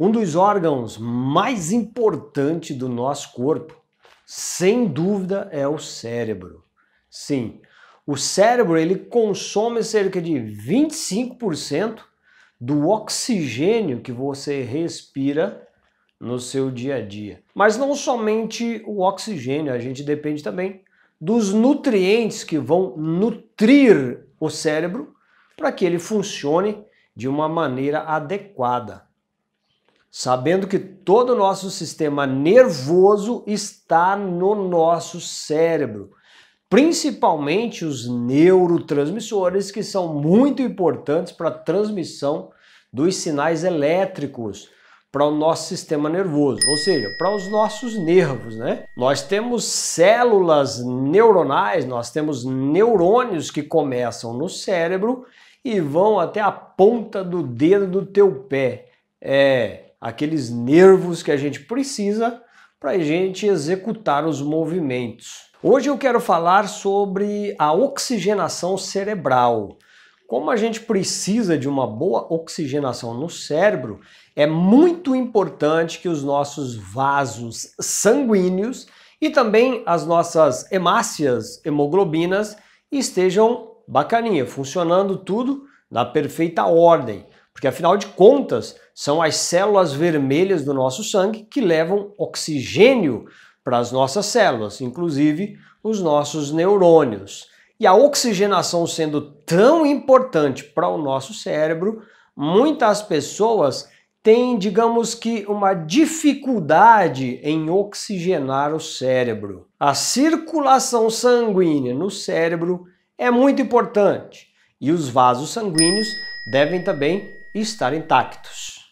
Um dos órgãos mais importantes do nosso corpo, sem dúvida, é o cérebro. Sim, o cérebro ele consome cerca de 25% do oxigênio que você respira no seu dia a dia. Mas não somente o oxigênio, a gente depende também dos nutrientes que vão nutrir o cérebro para que ele funcione de uma maneira adequada sabendo que todo o nosso sistema nervoso está no nosso cérebro, principalmente os neurotransmissores, que são muito importantes para a transmissão dos sinais elétricos para o nosso sistema nervoso, ou seja, para os nossos nervos, né? Nós temos células neuronais, nós temos neurônios que começam no cérebro e vão até a ponta do dedo do teu pé. É, aqueles nervos que a gente precisa para a gente executar os movimentos. Hoje eu quero falar sobre a oxigenação cerebral. Como a gente precisa de uma boa oxigenação no cérebro, é muito importante que os nossos vasos sanguíneos e também as nossas hemácias, hemoglobinas, estejam bacaninha, funcionando tudo na perfeita ordem. Porque afinal de contas, são as células vermelhas do nosso sangue que levam oxigênio para as nossas células, inclusive os nossos neurônios. E a oxigenação sendo tão importante para o nosso cérebro, muitas pessoas têm, digamos que, uma dificuldade em oxigenar o cérebro. A circulação sanguínea no cérebro é muito importante e os vasos sanguíneos devem também estar intactos.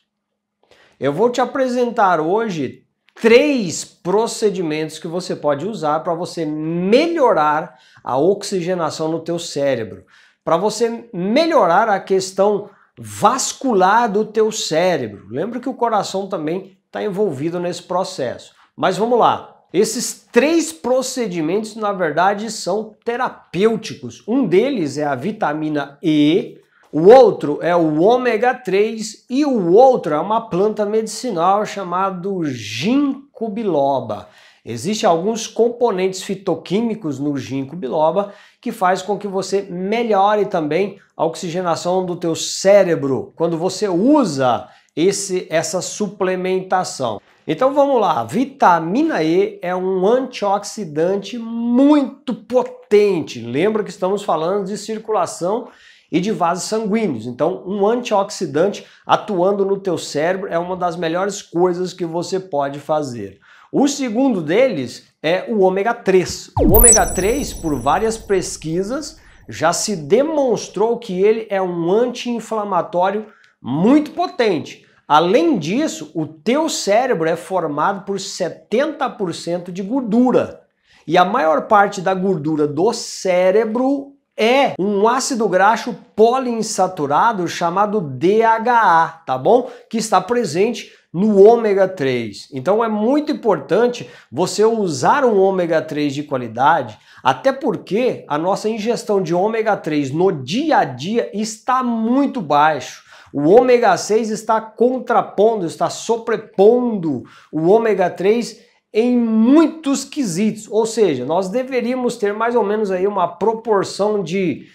Eu vou te apresentar hoje três procedimentos que você pode usar para você melhorar a oxigenação no teu cérebro, para você melhorar a questão vascular do teu cérebro. Lembra que o coração também está envolvido nesse processo. Mas vamos lá. Esses três procedimentos, na verdade, são terapêuticos. Um deles é a vitamina E, o outro é o ômega 3 e o outro é uma planta medicinal chamado ginkgo biloba. Existem alguns componentes fitoquímicos no ginkgo biloba que faz com que você melhore também a oxigenação do teu cérebro quando você usa esse, essa suplementação. Então vamos lá, vitamina E é um antioxidante muito potente. Lembra que estamos falando de circulação e de vasos sanguíneos. Então, um antioxidante atuando no teu cérebro é uma das melhores coisas que você pode fazer. O segundo deles é o ômega 3. O ômega 3, por várias pesquisas, já se demonstrou que ele é um anti-inflamatório muito potente. Além disso, o teu cérebro é formado por 70% de gordura. E a maior parte da gordura do cérebro é um ácido graxo poliinsaturado chamado DHA, tá bom? Que está presente no ômega 3. Então é muito importante você usar um ômega 3 de qualidade, até porque a nossa ingestão de ômega 3 no dia a dia está muito baixo. O ômega 6 está contrapondo, está sobrepondo o ômega 3 em muitos quesitos, ou seja, nós deveríamos ter mais ou menos aí uma proporção de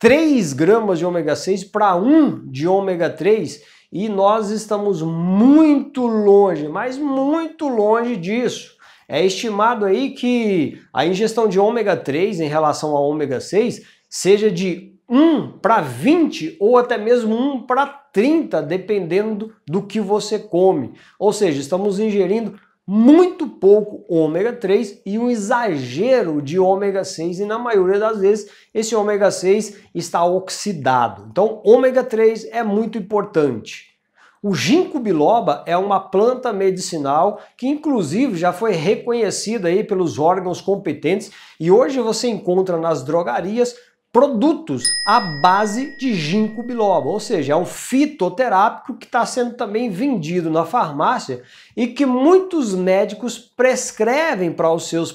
3 gramas de ômega 6 para 1 de ômega 3 e nós estamos muito longe, mas muito longe disso. É estimado aí que a ingestão de ômega 3 em relação a ômega 6 seja de 1 para 20 ou até mesmo 1 para 30, dependendo do que você come. Ou seja, estamos ingerindo muito pouco ômega 3 e um exagero de ômega 6 e na maioria das vezes esse ômega 6 está oxidado. Então, ômega 3 é muito importante. O ginkgo biloba é uma planta medicinal que inclusive já foi reconhecida aí pelos órgãos competentes e hoje você encontra nas drogarias produtos à base de ginkgo biloba, ou seja, é um fitoterápico que está sendo também vendido na farmácia e que muitos médicos prescrevem para os seus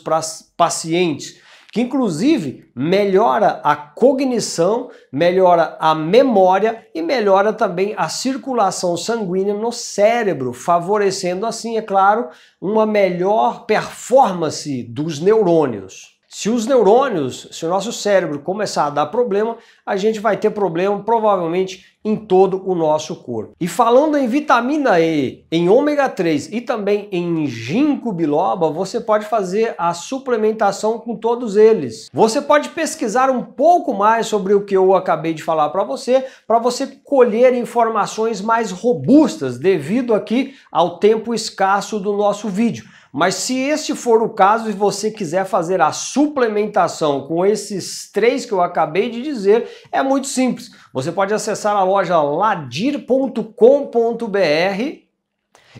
pacientes, que inclusive melhora a cognição, melhora a memória e melhora também a circulação sanguínea no cérebro, favorecendo assim, é claro, uma melhor performance dos neurônios. Se os neurônios, se o nosso cérebro começar a dar problema, a gente vai ter problema provavelmente em todo o nosso corpo. E falando em vitamina E, em ômega 3 e também em ginkgo biloba, você pode fazer a suplementação com todos eles. Você pode pesquisar um pouco mais sobre o que eu acabei de falar para você, para você colher informações mais robustas devido aqui ao tempo escasso do nosso vídeo. Mas se esse for o caso e você quiser fazer a suplementação com esses três que eu acabei de dizer, é muito simples. Você pode acessar a loja ladir.com.br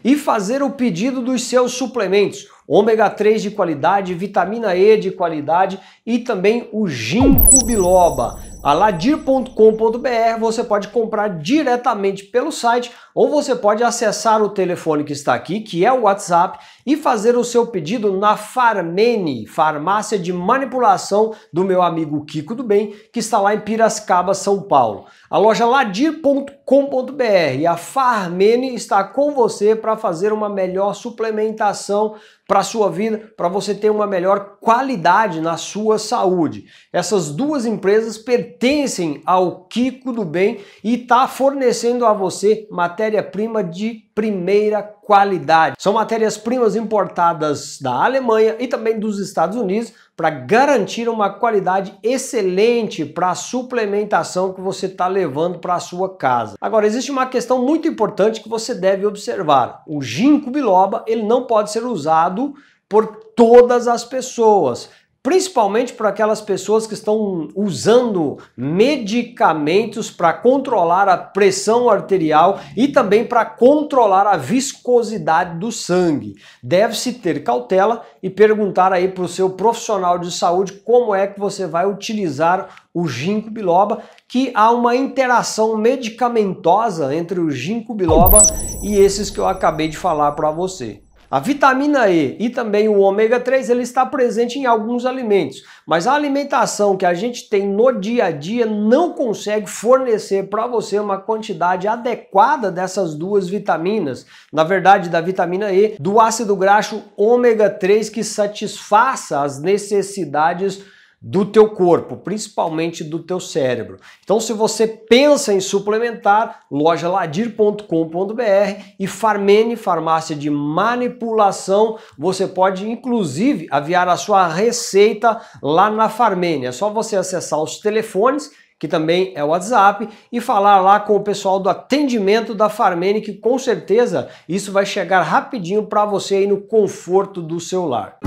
e fazer o pedido dos seus suplementos, ômega 3 de qualidade, vitamina E de qualidade e também o ginkgo biloba. ladir.com.br você pode comprar diretamente pelo site ou você pode acessar o telefone que está aqui, que é o WhatsApp, e fazer o seu pedido na Farmene, farmácia de manipulação do meu amigo Kiko do Bem, que está lá em Piracicaba, São Paulo. A loja ladir.com.br e a Farmene está com você para fazer uma melhor suplementação para a sua vida, para você ter uma melhor qualidade na sua saúde. Essas duas empresas pertencem ao Kiko do Bem e está fornecendo a você matéria-prima de primeira qualidade qualidade. São matérias-primas importadas da Alemanha e também dos Estados Unidos para garantir uma qualidade excelente para a suplementação que você está levando para a sua casa. Agora, existe uma questão muito importante que você deve observar. O ginkgo biloba ele não pode ser usado por todas as pessoas principalmente para aquelas pessoas que estão usando medicamentos para controlar a pressão arterial e também para controlar a viscosidade do sangue. Deve-se ter cautela e perguntar aí para o seu profissional de saúde como é que você vai utilizar o ginkgo biloba, que há uma interação medicamentosa entre o ginkgo biloba e esses que eu acabei de falar para você. A vitamina E e também o ômega 3, ele está presente em alguns alimentos, mas a alimentação que a gente tem no dia a dia não consegue fornecer para você uma quantidade adequada dessas duas vitaminas, na verdade da vitamina E, do ácido graxo ômega 3 que satisfaça as necessidades do teu corpo, principalmente do teu cérebro. Então, se você pensa em suplementar, loja ladir.com.br e Farmene, farmácia de manipulação, você pode inclusive aviar a sua receita lá na Farmene. É só você acessar os telefones que também é o WhatsApp, e falar lá com o pessoal do atendimento da Farmene, que com certeza isso vai chegar rapidinho para você aí no conforto do seu lar.